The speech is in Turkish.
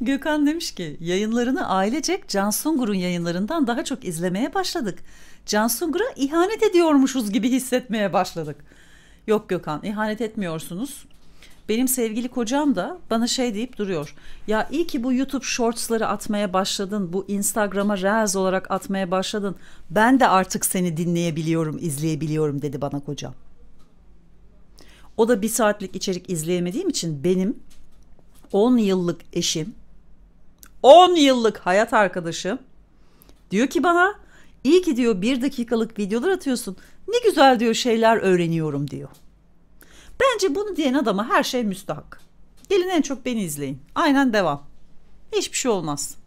Gökhan demiş ki yayınlarını ailecek Cansungur'un yayınlarından daha çok izlemeye başladık. Cansungur'a ihanet ediyormuşuz gibi hissetmeye başladık. Yok Gökhan ihanet etmiyorsunuz. Benim sevgili kocam da bana şey deyip duruyor. Ya iyi ki bu YouTube shortsları atmaya başladın. Bu Instagram'a reels olarak atmaya başladın. Ben de artık seni dinleyebiliyorum, izleyebiliyorum dedi bana kocam. O da bir saatlik içerik izleyemediğim için benim 10 yıllık eşim 10 yıllık hayat arkadaşım diyor ki bana iyi ki diyor bir dakikalık videolar atıyorsun. Ne güzel diyor şeyler öğreniyorum diyor. Bence bunu diyen adama her şey müstahak. Gelin en çok beni izleyin. Aynen devam. Hiçbir şey olmaz.